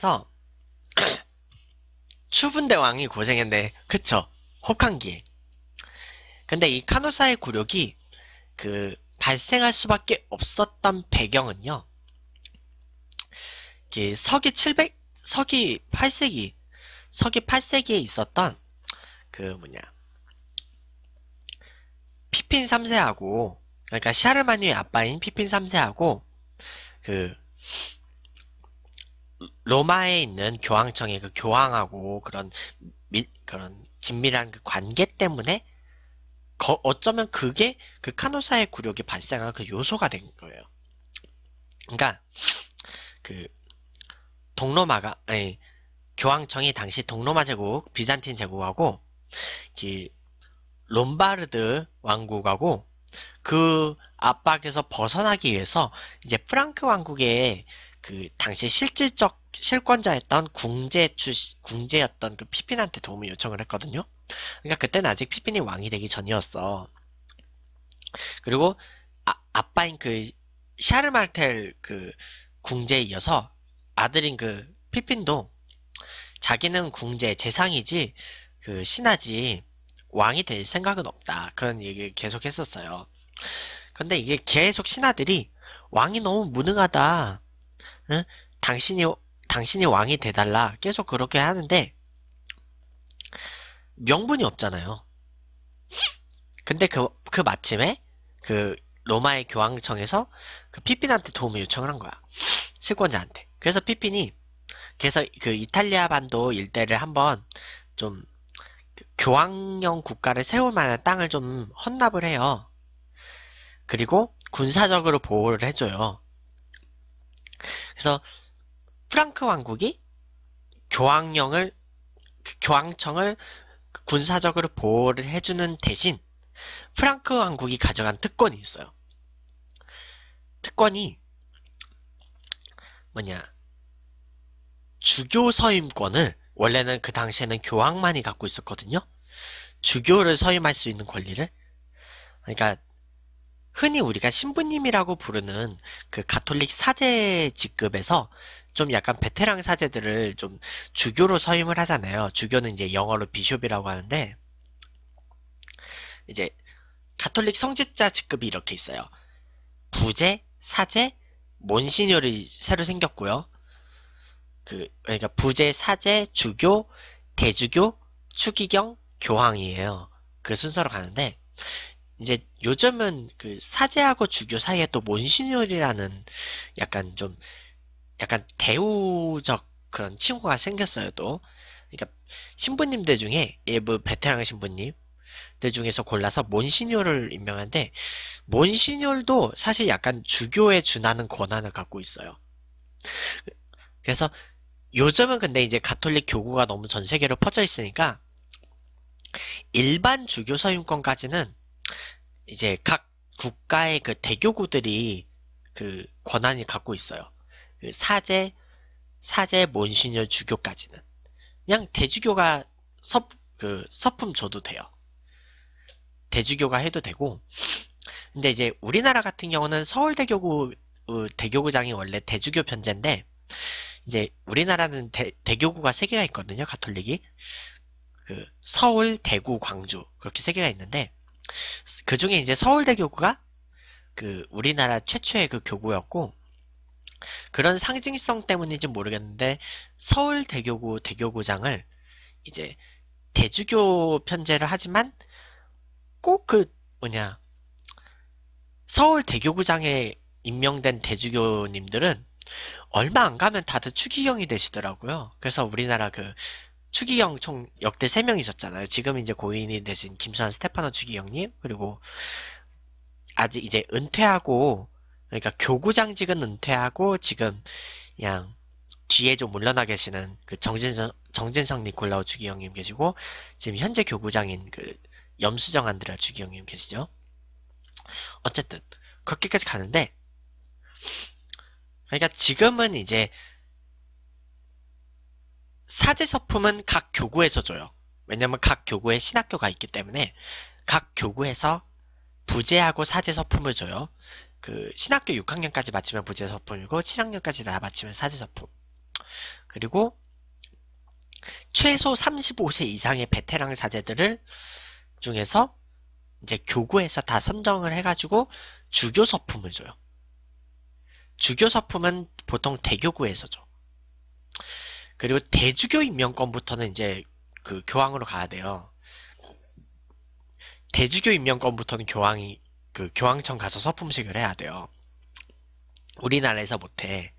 그래서 추분대 왕이 고생했네. 그쵸? 혹한기. 에 근데 이 카노사의 굴욕이 그 발생할 수밖에 없었던 배경은요. 그 서기 700 서기 8세기 서기 8세기에 있었던 그 뭐냐 피핀 3세하고 그러니까 샤르마니의 아빠인 피핀 3세하고 그 로마에 있는 교황청의 그 교황하고 그런 밀, 그런 긴밀한 그 관계 때문에 거, 어쩌면 그게 그 카노사의 굴욕이 발생한 그 요소가 된 거예요. 그러니까 그 동로마가 아니, 교황청이 당시 동로마 제국, 비잔틴 제국하고 그 롬바르드 왕국하고 그 압박에서 벗어나기 위해서 이제 프랑크 왕국의 그 당시 실질적 실권자였던 궁제 주 궁제였던 그 피핀한테 도움을 요청을 했거든요. 그러니까 그때는 아직 피핀이 왕이 되기 전이었어. 그리고 아, 아빠인 그 샤르말텔 그 궁제에 이어서 아들인 그 피핀도 자기는 궁제 재상이지 그 신하지 왕이 될 생각은 없다 그런 얘기를 계속 했었어요. 근데 이게 계속 신하들이 왕이 너무 무능하다 응? 당신이 당신이 왕이 돼달라 계속 그렇게 하는데 명분이 없잖아요. 근데 그, 그 마침에 그 로마의 교황청에서 그 피핀한테 도움을 요청을 한 거야. 실권자한테. 그래서 피핀이 그래서 그 이탈리아 반도 일대를 한번 좀교황형 그 국가를 세울 만한 땅을 좀 헌납을 해요. 그리고 군사적으로 보호를 해줘요. 그래서 프랑크 왕국이 교황령을 그 교황청을 군사적으로 보호를 해주는 대신 프랑크 왕국이 가져간 특권이 있어요. 특권이 뭐냐 주교 서임권을 원래는 그 당시에는 교황만이 갖고 있었거든요. 주교를 서임할 수 있는 권리를 그러니까 흔히 우리가 신부님이라고 부르는 그 가톨릭 사제 직급에서 좀 약간 베테랑 사제들을 좀 주교로 서임을 하잖아요. 주교는 이제 영어로 비숍이라고 하는데 이제 가톨릭 성직자 직급이 이렇게 있어요. 부제, 사제, 몬시뇨이 새로 생겼고요. 그 그러니까 부제, 사제, 주교, 대주교, 추기경, 교황이에요. 그 순서로 가는데 이제 요즘은 그 사제하고 주교 사이에 또몬시뉴이라는 약간 좀 약간 대우적 그런 친구가 생겼어요 또. 그러니까 신부님들 중에 예부 베테랑 신부님들 중에서 골라서 몬시뉴얼을 임명한데 몬시뉴도 사실 약간 주교에 준하는 권한을 갖고 있어요. 그래서 요즘은 근데 이제 가톨릭 교구가 너무 전 세계로 퍼져 있으니까 일반 주교 서윤권까지는 이제 각 국가의 그 대교구들이 그 권한이 갖고 있어요. 그 사제, 사제, 몬신여 주교까지는. 그냥 대주교가 서, 그 서품 줘도 돼요. 대주교가 해도 되고. 근데 이제 우리나라 같은 경우는 서울대교구 어, 대교구장이 원래 대주교 편제인데 이제 우리나라는 대, 대교구가 세 개가 있거든요. 가톨릭이. 그 서울, 대구, 광주 그렇게 세 개가 있는데 그 중에 이제 서울대 교구가 그 우리나라 최초의 그 교구였고 그런 상징성 때문인지 모르겠는데 서울 대교구 대교구장을 이제 대주교 편제를 하지만 꼭 그 뭐냐 서울 대교구장에 임명된 대주교님들은 얼마 안 가면 다들 추기경이 되시더라고요. 그래서 우리나라 그 추기경 총 역대 3명 있었잖아요. 지금 이제 고인이 되신 김수환 스테파노 추기경님, 그리고 아직 이제 은퇴하고, 그러니까 교구장직은 은퇴하고, 지금 그냥 뒤에 좀 물러나 계시는 그 정진성, 정진성 니콜라우 추기경님 계시고, 지금 현재 교구장인 그 염수정 안드라 추기경님 계시죠. 어쨌든, 그렇게까지 가는데, 그러니까 지금은 이제 사제 서품은 각 교구에서 줘요. 왜냐면 각 교구에 신학교가 있기 때문에 각 교구에서 부재하고 사제 서품을 줘요. 그 신학교 6학년까지 마치면 부재 서품이고 7학년까지 다 마치면 사제 서품. 그리고 최소 35세 이상의 베테랑 사제들을 중에서 이제 교구에서 다 선정을 해가지고 주교 서품을 줘요. 주교 서품은 보통 대교구에서 줘. 그리고 대주교 임명권부터는 이제 그 교황으로 가야 돼요. 대주교 임명권부터는 교황이 그 교황청 가서 서품식을 해야 돼요. 우리나라에서 못해.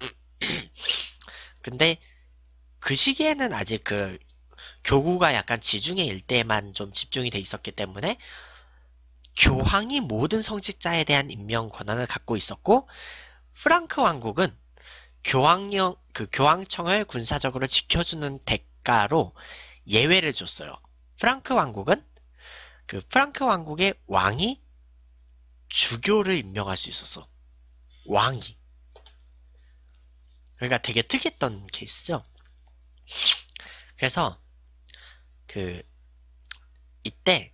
근데 그 시기에는 아직 그 교구가 약간 지중해 일대만 좀 집중이 돼 있었기 때문에 교황이 모든 성직자에 대한 임명 권한을 갖고 있었고 프랑크 왕국은 교황령 그 교황청을 군사적으로 지켜주는 대가로 예외를 줬어요. 프랑크 왕국은 그 프랑크 왕국의 왕이 주교를 임명할 수 있었어. 왕이. 그러니까 되게 특이했던 케이스죠. 그래서 그 이때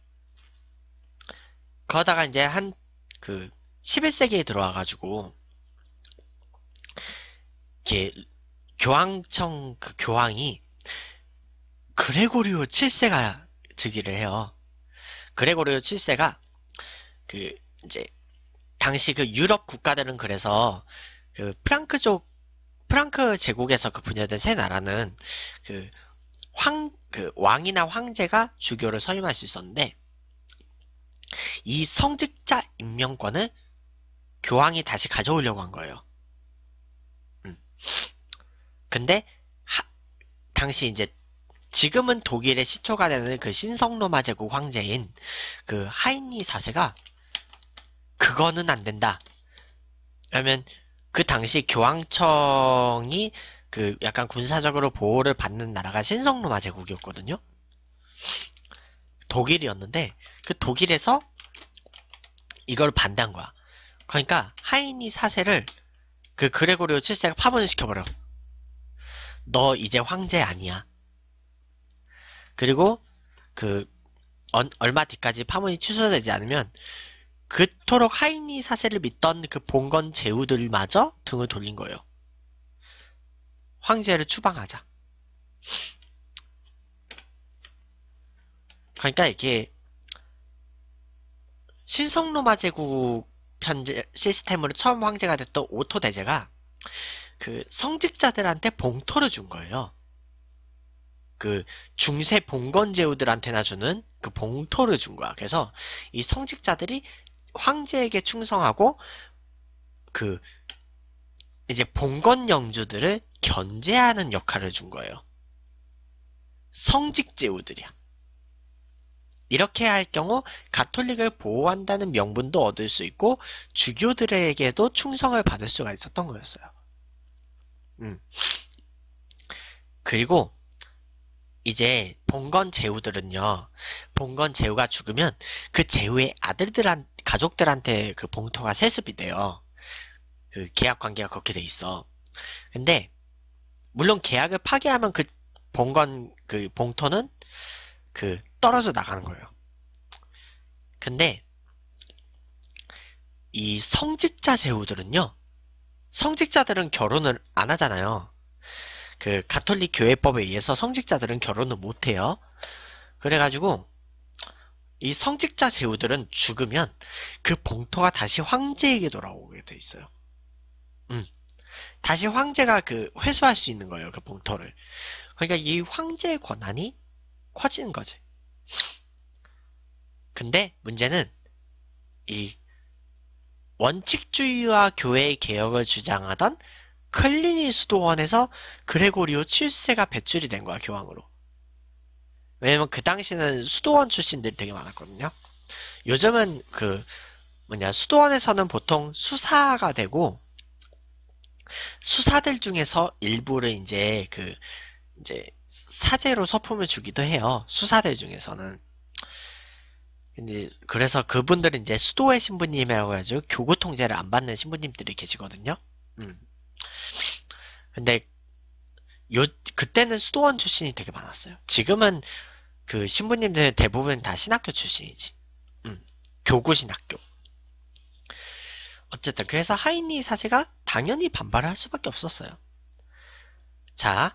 그러다가 이제 한 그 11세기에 들어와 가지고 이게 교황청 그 교황이 그레고리오 7세가 즉위를 해요. 그레고리오 7세가 그 이제 당시 그 유럽 국가들은 그래서 그 프랑크족 프랑크 제국에서 그 분열된 세 나라는 그 황, 그 왕이나 황제가 주교를 선임할 수 있었는데 이 성직자 임명권을 교황이 다시 가져오려고 한 거예요. 근데 하, 당시 이제 지금은 독일의 시초가 되는 그 신성로마 제국 황제인 그 하인리 사세가 그거는 안 된다. 왜냐면 그 당시 교황청이 그 약간 군사적으로 보호를 받는 나라가 신성로마 제국이었거든요. 독일이었는데 그 독일에서 이걸 반대한 거야. 그러니까 하인리 사세를 그 그레고리오 7세가 파문을 시켜버려. 너 이제 황제 아니야. 그리고 그 언, 얼마 뒤까지 파문이 취소되지 않으면 그토록 하이니 사세를 믿던 그 봉건 제후들마저 등을 돌린 거예요. 황제를 추방하자. 그러니까 이게 신성로마 제국 편제 시스템으로 처음 황제가 됐던 오토 대제가 그 성직자들한테 봉토를 준 거예요. 그 중세 봉건 제후들한테나 주는 그 봉토를 준 거야. 그래서 이 성직자들이 황제에게 충성하고 그 이제 봉건 영주들을 견제하는 역할을 준 거예요. 성직 제후들이야. 이렇게 할 경우 가톨릭을 보호한다는 명분도 얻을 수 있고 주교들에게도 충성을 받을 수가 있었던 거였어요. 음. 그리고 이제 봉건 제후들은요. 봉건 제후가 죽으면 그 제후의 아들들한 가족들한테 그 봉토가 세습이 돼요. 그 계약 관계가 그렇게 돼 있어. 근데 물론 계약을 파기하면 그 봉건 그 봉토는 그 떨어져 나가는 거예요. 근데 이 성직자 제후들은요. 성직자들은 결혼을 안 하잖아요. 그 가톨릭 교회법에 의해서 성직자들은 결혼을 못 해요. 그래가지고 이 성직자 제후들은 죽으면 그 봉토가 다시 황제에게 돌아오게 돼 있어요. 음. 다시 황제가 그 회수할 수 있는 거예요. 그 봉토를. 그러니까 이 황제의 권한이 커지는 거지. 근데 문제는 이 원칙주의와 교회의 개혁을 주장하던 클리니 수도원에서 그레고리오 7세가 배출이 된 거야, 교황으로. 왜냐면 그 당시는 수도원 출신들이 되게 많았거든요. 요즘은 그 뭐냐, 수도원에서는 보통 수사가 되고 수사들 중에서 일부를 이제 그 이제 사제로 서품을 주기도 해요. 수사들 중에서는. 근데 그래서 그분들은 이제 수도의 신부님이라고 해가지고 교구 통제를 안 받는 신부님들이 계시거든요. 음. 근데 요 그때는 수도원 출신이 되게 많았어요. 지금은 그 신부님들 대부분 다 신학교 출신이지. 음. 교구 신학교. 어쨌든 그래서 하이니 사제가 당연히 반발을 할 수밖에 없었어요. 자,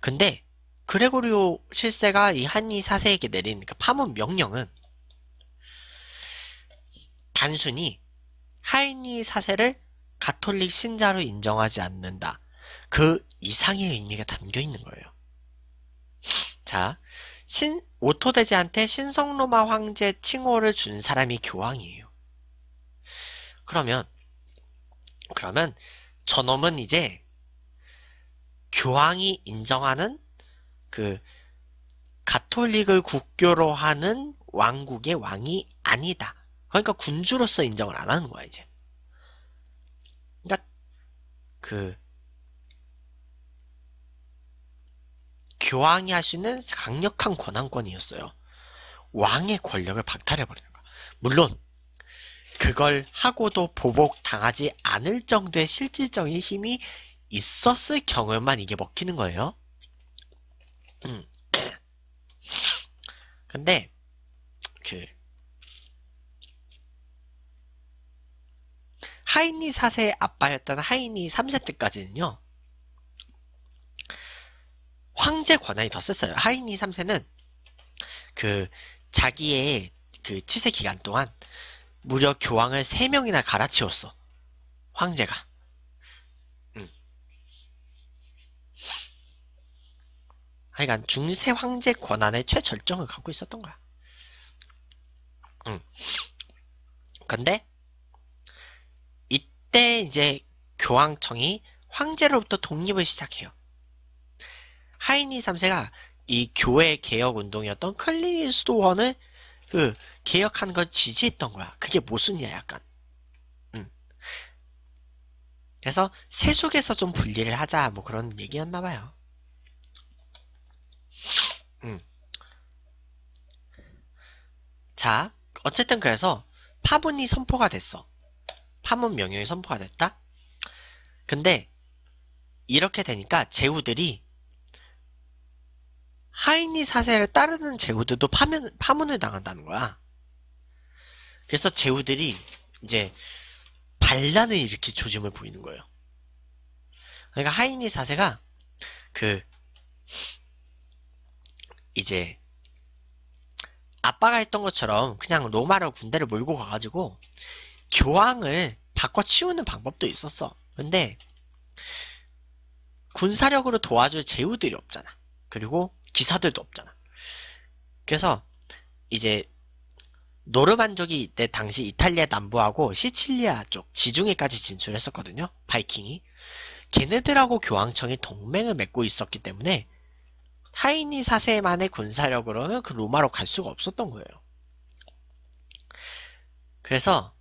근데 그레고리오 실세가이 한이 사세에게 내린 그 파문 명령은 단순히 하인이 4세를 가톨릭 신자로 인정하지 않는다. 그 이상의 의미가 담겨 있는 거예요. 자, 신, 오토대제한테 신성로마 황제 칭호를 준 사람이 교황이에요. 그러면, 그러면 저놈은 이제 교황이 인정하는 그 가톨릭을 국교로 하는 왕국의 왕이 아니다. 그러니까 군주로서 인정을 안 하는 거야 이제. 그러니까 그 교황이 하시는 강력한 권한권이었어요. 왕의 권력을 박탈해버리는 거야. 물론 그걸 하고도 보복당하지 않을 정도의 실질적인 힘이 있었을 경우에만 이게 먹히는 거예요. 음. 근데 그 하이니 4세 아빠였던 하이니 3세 때까지는요. 황제 권한이 더 셌어요. 하이니 3세는 그 자기의 그 치세 기간 동안 무려 교황을 3명이나 갈아치웠어. 황제가. 그러니 중세 황제 권한의 최절정을 갖고 있었던 거야. 음. 근데 이때 이제 교황청이 황제로부터 독립을 시작해요. 하이니 3세가 이 교회 개혁 운동이었던 클리니수도원을그 개혁하는 걸 지지했던 거야. 그게 모순이야 약간. 음. 그래서 세속에서 좀 분리를 하자 뭐 그런 얘기였나 봐요. 음. 자, 어쨌든 그래서 파문이 선포가 됐어. 파문 명령이 선포가 됐다. 근데 이렇게 되니까 제후들이 하인이 사세를 따르는 제후들도 파면, 파문을 당한다는 거야. 그래서 제후들이 이제 반란을 일으킬 조짐을 보이는 거예요. 그러니까 하인이 사세가 그 이제 아빠가 했던 것처럼 그냥 로마로 군대를 몰고 가가지고 교황을 바꿔 치우는 방법도 있었어. 근데 군사력으로 도와줄 제후들이 없잖아. 그리고 기사들도 없잖아. 그래서 이제 노르만족이 이때 당시 이탈리아 남부하고 시칠리아 쪽 지중해까지 진출했었거든요. 바이킹이. 걔네들하고 교황청이 동맹을 맺고 있었기 때문에 타이니 사세만의 군사력으로는 그 로마로 갈 수가 없었던 거예요. 그래서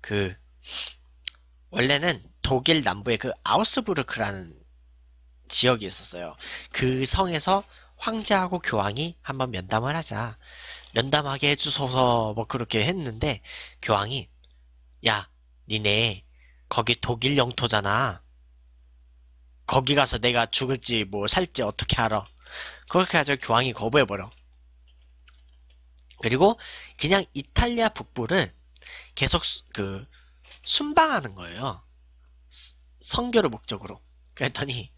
그 원래는 독일 남부의 그 아우스부르크라는 지역이 있었어요. 그 성에서 황제하고 교황이 한번 면담을 하자. 면담하게 해주소서 뭐 그렇게 했는데 교황이 야 니네 거기 독일 영토잖아. 거기 가서 내가 죽을지 뭐 살지 어떻게 알아? 그렇게 해서 교황이 거부해버려. 그리고 그냥 이탈리아 북부를 계속 그 순방하는 거예요. 선교를 목적으로. 그랬더니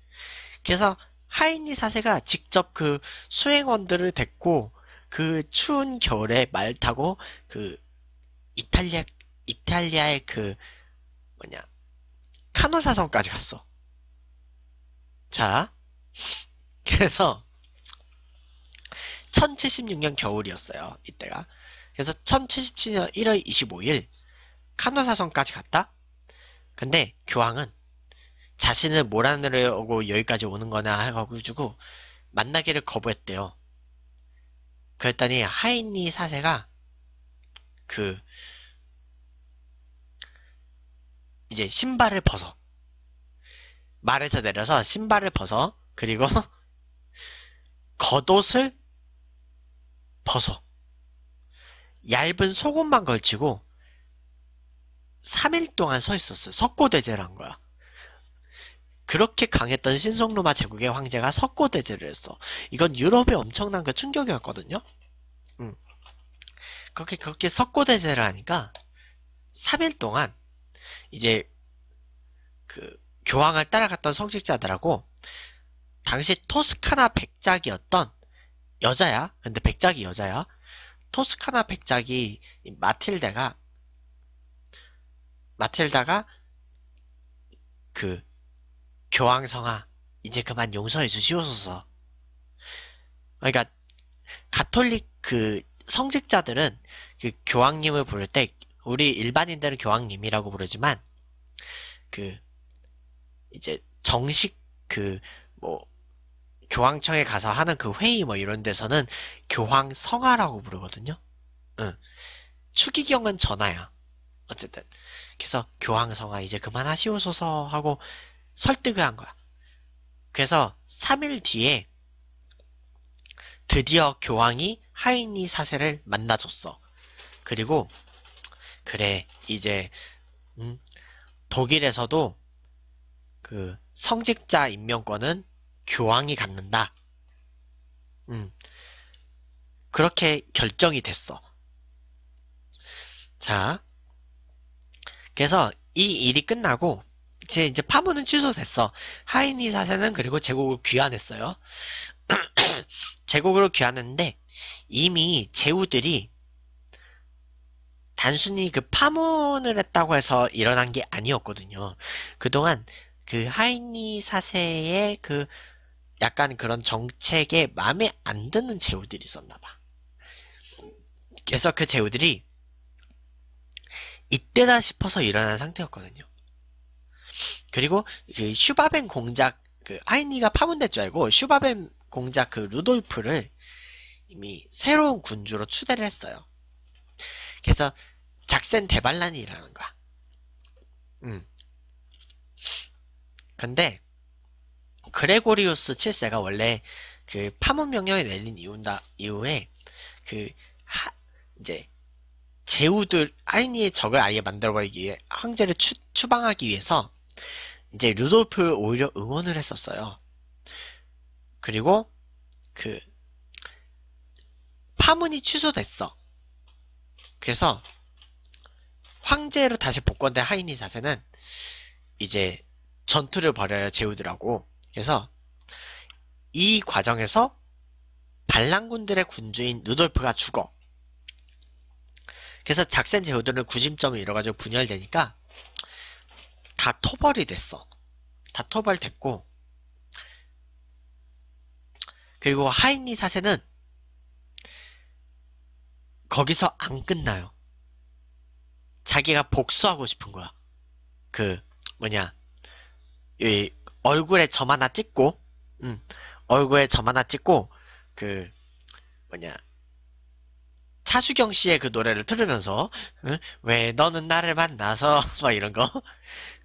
그래서 하인리 사세가 직접 그 수행원들을 데리고 그 추운 겨울에 말 타고 그 이탈리아 이탈리아의 그 뭐냐 카노사성까지 갔어. 자, 그래서 1076년 겨울이었어요. 이때가. 그래서 1077년 1월 25일 카노사성까지 갔다? 근데 교황은 자신을 몰아내려고 여기까지 오는 거나 해가지고 만나기를 거부했대요. 그랬더니 하인리 사세가 그 이제 신발을 벗어 말에서 내려서 신발을 벗어 그리고 겉옷을 버서 얇은 소금만 걸치고 3일 동안 서 있었어요. 석고대제란 거야. 그렇게 강했던 신성로마 제국의 황제가 석고대제를 했어. 이건 유럽에 엄청난 그 충격이었거든요. 음. 그렇게 그렇게 석고대제를 하니까 3일 동안 이제 그 교황을 따라갔던 성직자들하고 당시 토스카나 백작이었던 여자야. 근데 백작이 여자야. 토스카나 백작이 마틸데가 마틸다가 그 교황성아 이제 그만 용서해 주시옵소서. 그러니까 가톨릭 그 성직자들은 그 교황님을 부를 때 우리 일반인들은 교황님이라고 부르지만 그 이제 정식 그뭐 교황청에 가서 하는 그 회의 뭐 이런 데서는 교황성화라고 부르거든요. 응. 추기경은 전하야 어쨌든. 그래서 교황성화 이제 그만하시오소서 하고 설득을 한 거야. 그래서 3일 뒤에 드디어 교황이 하인이 사세를 만나줬어. 그리고 그래 이제 음, 독일에서도 그 성직자 임명권은 교황이 갖는다. 음. 그렇게 결정이 됐어. 자. 그래서 이 일이 끝나고 이제 이제 파문은 취소됐어. 하이니 사세는 그리고 제국을 귀환했어요. 제국으로 귀환했는데 이미 제후들이 단순히 그 파문을 했다고 해서 일어난 게 아니었거든요. 그동안 그 하이니 사세의 그 약간 그런 정책에 마음에 안 드는 제후들이 있었나 봐. 그래서 그 제후들이 이때다 싶어서 일어난 상태였거든요. 그리고 그 슈바벤 공작 그 하이니가 파문될 줄 알고 슈바벤 공작 그 루돌프를 이미 새로운 군주로 추대를 했어요. 그래서 작센 대반란이 일어나는 거야. 음. 근데 그레고리우스 7세가 원래 그 파문 명령을 내린 이유다 이후에 그 하, 이제 제후들 아이니의 적을 아예 만들어버리기 위해 황제를 추, 추방하기 위해서 이제 루돌프를 오히려 응원을 했었어요. 그리고 그 파문이 취소됐어. 그래서 황제로 다시 복권된 하이니 자세는 이제 전투를 벌여요 제후들하고 그래서 이 과정에서 반란군들의 군주인 루돌프가 죽어. 그래서 작센 제후들은 구심점을 잃어가지고 분열되니까 다 토벌이 됐어. 다 토벌됐고 그리고 하인리 사세는 거기서 안 끝나요. 자기가 복수하고 싶은 거야. 그 뭐냐 얼굴에 점 하나 찍고, 음, 얼굴에 점 하나 찍고, 그, 뭐냐, 차수경 씨의 그 노래를 틀으면서 응? 왜 너는 나를 만나서, 막 뭐 이런 거.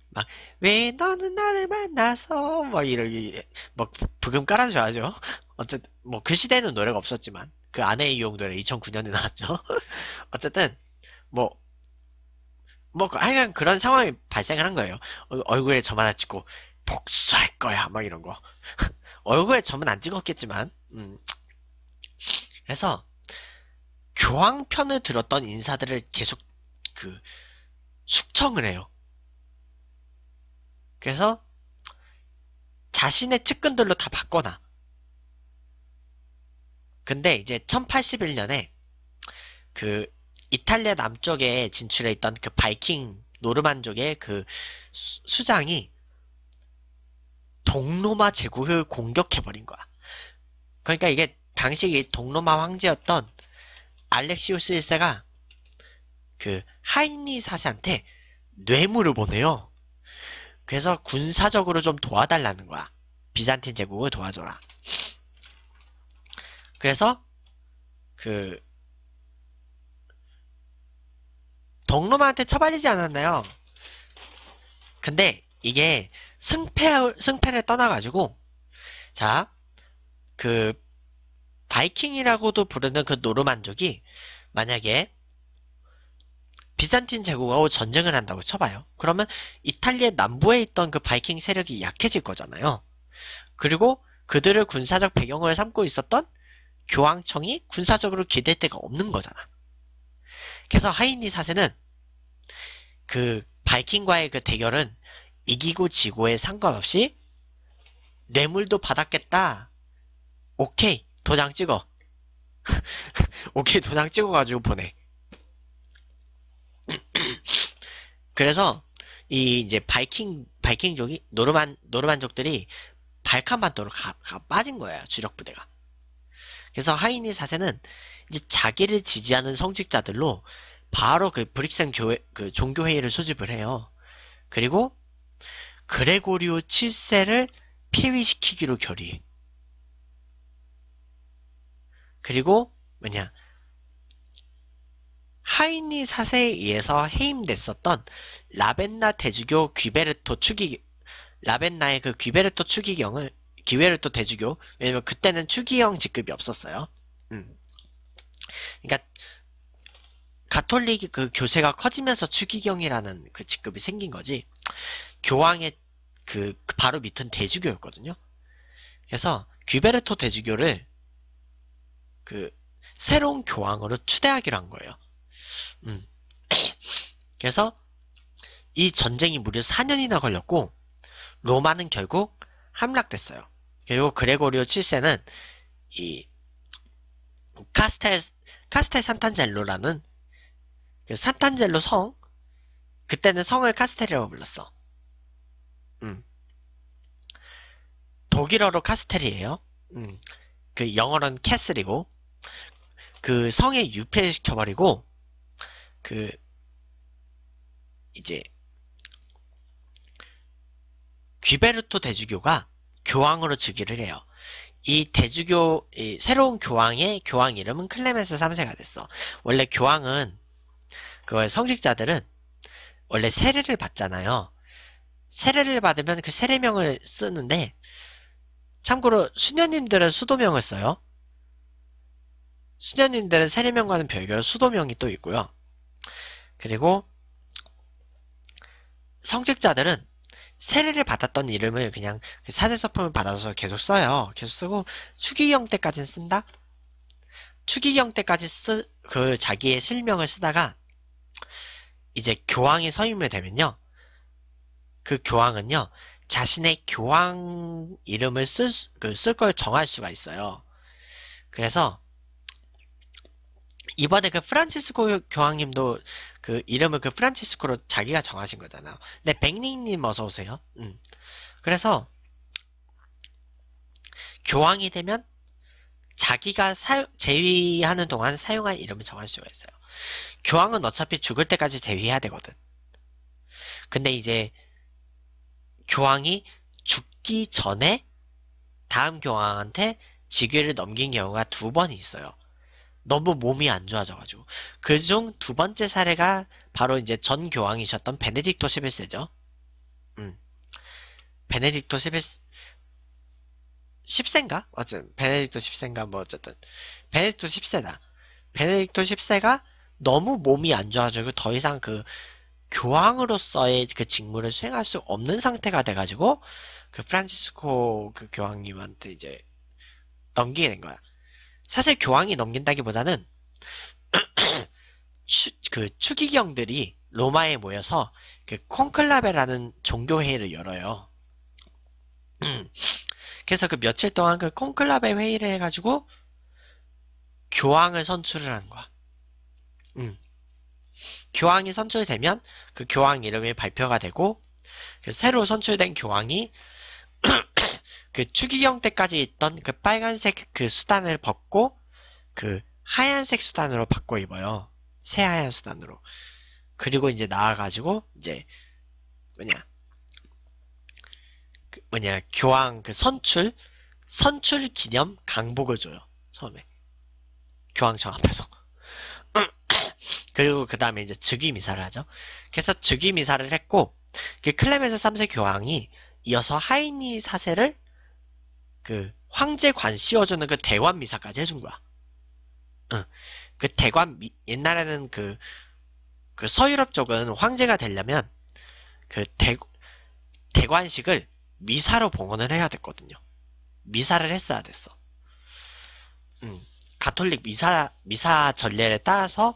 막, 왜 너는 나를 만나서, 막 뭐 이런, 러 막, 뭐, 부금 깔아줘야죠. 어쨌든, 뭐, 그 시대에는 노래가 없었지만, 그 아내의 이용 노래 2009년에 나왔죠. 어쨌든, 뭐, 뭐, 하여간 그런 상황이 발생을 한 거예요. 얼굴에 점 하나 찍고, 복수할 거야 막 이런 거 얼굴에 점은 안 찍었겠지만 음. 그래서 교황편을 들었던 인사들을 계속 그 숙청을 해요 그래서 자신의 측근들로 다 바꿔놔 근데 이제 1081년에 그 이탈리아 남쪽에 진출해 있던 그 바이킹 노르만족의 그 수, 장이 동로마 제국을 공격해버린 거야. 그러니까 이게 당시 동로마 황제였던 알렉시우스 1세가 그하인리 사세한테 뇌물을 보내요. 그래서 군사적으로 좀 도와달라는 거야. 비잔틴 제국을 도와줘라. 그래서 그 동로마한테 처발리지 않았나요? 근데 이게 승패, 승패를 떠나가지고, 자, 그, 바이킹이라고도 부르는 그 노르만족이 만약에 비잔틴 제국하고 전쟁을 한다고 쳐봐요. 그러면 이탈리아 남부에 있던 그 바이킹 세력이 약해질 거잖아요. 그리고 그들을 군사적 배경으로 삼고 있었던 교황청이 군사적으로 기댈 데가 없는 거잖아. 그래서 하이니 사세는 그 바이킹과의 그 대결은 이기고 지고에 상관없이 뇌물도 받았겠다. 오케이, 도장 찍어. 오케이, 도장 찍어가지고 보내. 그래서 이 이제 바이킹 바이킹족이 노르만 노르만족들이 발칸반도로 가, 가, 빠진 거예요 주력 부대가. 그래서 하이니 사세는 이제 자기를 지지하는 성직자들로 바로 그 브릭센 교회 그 종교 회의를 소집을 해요. 그리고 그레고리오 7세를 폐위시키기로 결의해. 그리고 뭐냐 하인리 사세에 의해서 해임됐었던 라벤나 대주교 귀베르토 추기 라벤나의 그 귀베르토 추기경을 귀베르토 대주교 왜냐면 그때는 추기형 직급이 없었어요. 음. 그러니까 가톨릭 그 교세가 커지면서 추기경이라는 그 직급이 생긴 거지. 교황의 그 바로 밑은 대주교였거든요. 그래서 귀베르토 대주교를 그 새로운 교황으로 추대하기로 한 거예요. 음. 그래서 이 전쟁이 무려 4년이나 걸렸고 로마는 결국 함락됐어요. 그리고 그레고리오 7세는 이 카스텔 카스텔 산탄젤로라는 그 산탄젤로 성 그때는 성을 카스텔이라고 불렀어. 음. 독일어로 카스텔이에요. 음. 그 영어로는 캐슬이고 그 성에 유폐시켜버리고 그 이제 귀베르토 대주교가 교황으로 즉위를 해요. 이 대주교 이 새로운 교황의 교황 이름은 클레멘스 3세가 됐어. 원래 교황은 그 성직자들은 원래 세례를 받잖아요. 세례를 받으면 그 세례명을 쓰는데 참고로 수녀님들은 수도명을 써요. 수녀님들은 세례명과는 별개로 수도명이 또 있고요. 그리고 성직자들은 세례를 받았던 이름을 그냥 그 사제서품을 받아서 계속 써요. 계속 쓰고 추기경 때까지는 쓴다. 추기경 때까지 쓰, 그 자기의 실명을 쓰다가 이제 교황이 서임이 되면요. 그 교황은요. 자신의 교황 이름을 쓸, 그쓸 걸 정할 수가 있어요. 그래서 이번에 그 프란치스코 교황님도 그 이름을 그 프란치스코로 자기가 정하신 거잖아요. 근데 백리님 어서 오세요. 음. 그래서 교황이 되면 자기가 사 제위하는 동안 사용할 이름을 정할 수가 있어요. 교황은 어차피 죽을 때까지 재위해야 되거든. 근데 이제 교황이 죽기 전에 다음 교황한테 직위를 넘긴 경우가 두 번 있어요. 너무 몸이 안 좋아져가지고. 그 중 두 번째 사례가 바로 이제 전 교황이셨던 베네딕토 11세죠. 음. 베네딕토 1 1 10세인가? 어쨌든, 베네딕토 10세인가? 뭐 어쨌든. 베네딕토 10세다. 베네딕토 10세가 너무 몸이 안 좋아지고 더 이상 그 교황으로서의 그 직무를 수행할 수 없는 상태가 돼가지고 그 프란치스코 그 교황님한테 이제 넘기게 된 거야. 사실 교황이 넘긴다기보다는 추, 그 추기경들이 로마에 모여서 그 콘클라베라는 종교회의를 열어요. 그래서 그 며칠 동안 그 콘클라베 회의를 해가지고 교황을 선출을 한 거야. 음. 교황이 선출되면 그 교황 이름이 발표가 되고 그 새로 선출된 교황이 그 추기경 때까지 있던 그 빨간색 그 수단을 벗고 그 하얀색 수단으로 바꿔 입어요. 새하얀 수단으로. 그리고 이제 나와가지고 이제 뭐냐 그 뭐냐 교황 그 선출 선출 기념 강복을 줘요. 처음에 교황청 앞에서 그리고 그 다음에 이제 즉위 미사를 하죠. 그래서 즉위 미사를 했고 그 클레멘스 3세 교황이 이어서 하이니 사세를 그 황제관 씌워주는 그 대관 미사까지 해준 거야. 응. 그 대관 미, 옛날에는 그, 그 서유럽 쪽은 황제가 되려면 그 대, 대관식을 미사로 봉헌을 해야 됐거든요. 미사를 했어야 됐어. 음, 가톨릭 미사 미사 전례에 따라서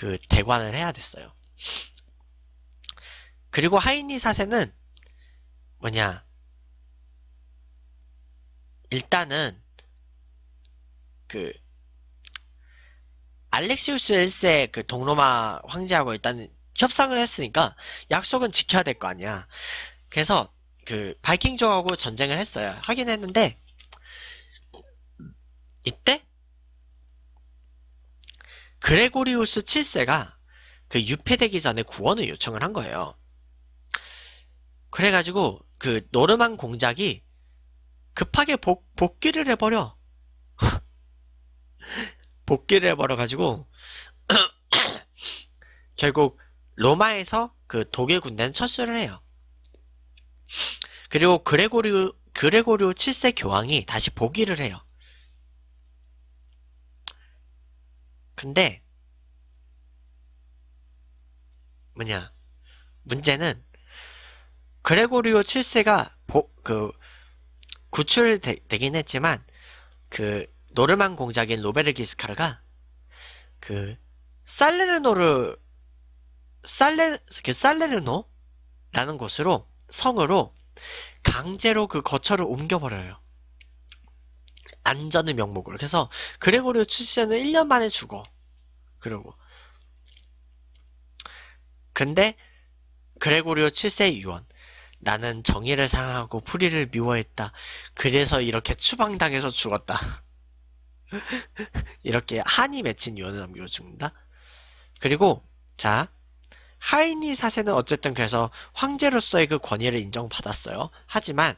그 대관을 해야 됐어요. 그리고 하이니 사세는 뭐냐 일단은 그 알렉시우스 1세 그 동로마 황제하고 일단 협상을 했으니까 약속은 지켜야 될 거 아니야. 그래서 그 바이킹족하고 전쟁을 했어요. 하긴 했는데 이때 그레고리우스 7세가 그 유폐되기 전에 구원을 요청을 한 거예요. 그래가지고 그노르망 공작이 급하게 복, 복귀를 해버려. 복귀를 해버려가지고 결국 로마에서 그 독일 군대는 철수를 해요. 그리고 그레고리우 그레고리오 7세 교황이 다시 복위를 해요. 근데 뭐냐 문제는 그레고리오 7세가 보, 그 구출되긴 했지만 그 노르만 공작인 로베르 기스카르가 그 살레르노를 살레 그 살레르노라는 곳으로 성으로 강제로 그 거처를 옮겨버려요. 안전의 명목으로. 그래서 그레고리오 출시자는 1년 만에 죽어. 그러고. 근데 그레고리오 7세의 유언. 나는 정의를 상하고 풀이를 미워했다. 그래서 이렇게 추방당해서 죽었다. 이렇게 한이 맺힌 유언을 남기고 죽는다. 그리고 자 하이니 사세는 어쨌든 그래서 황제로서의 그 권위를 인정받았어요. 하지만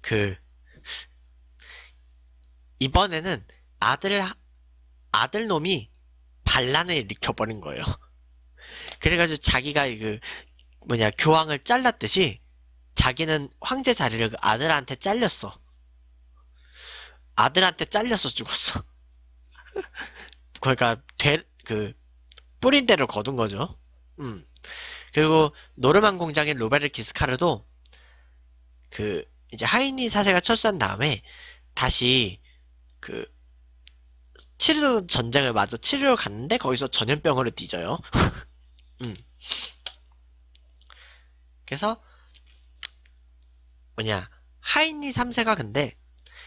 그 이번에는 아들 아들 놈이 반란을 일으켜버린 거예요. 그래가지고 자기가 그 뭐냐 교황을 잘랐듯이 자기는 황제 자리를 그 아들한테 잘렸어. 아들한테 잘려서 죽었어. 그러니까 되, 그 뿌린 대로 거둔 거죠. 음. 그리고 노르만 공장의 로베르 기스카르도 그 이제 하이니 사세가 철수한 다음에 다시 그 치르 전쟁을 맞아 치료를 갔는데 거기서 전염병으로 뒤져요. 음. 그래서 뭐냐 하인니 3세가 근데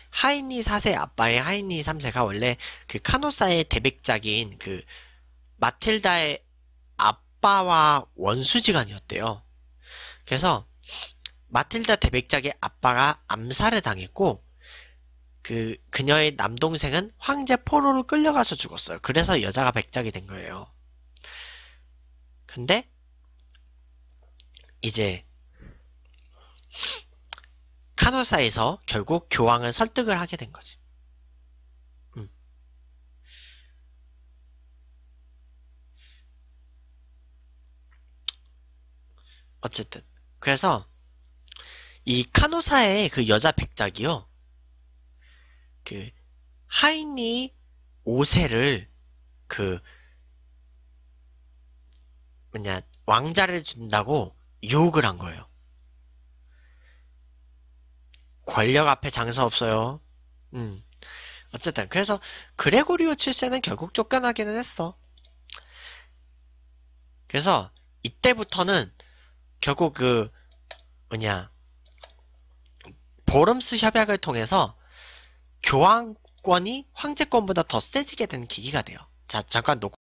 하인니 4세 아빠의 하인니 3세가 원래 그 카노사의 대백작인 그 마틸다의 아빠와 원수지간이었대요. 그래서 마틸다 대백작의 아빠가 암살을 당했고 그 그녀의 남동생은 황제 포로로 끌려가서 죽었어요. 그래서 여자가 백작이 된 거예요. 근데 이제 카노사에서 결국 교황을 설득을 하게 된 거지. 음. 어쨌든 그래서 이 카노사의 그 여자 백작이요. 그 하이니 5세를 그 뭐냐 왕자를 준다고 유혹을 한 거예요. 권력 앞에 장사 없어요. 음. 어쨌든 그래서 그레고리오 7세는 결국 쫓겨나기는 했어. 그래서 이때부터는 결국 그 뭐냐 보름스 협약을 통해서 교황권이 황제권보다 더 세지게 된 계기가 돼요. 자, 잠깐 놓고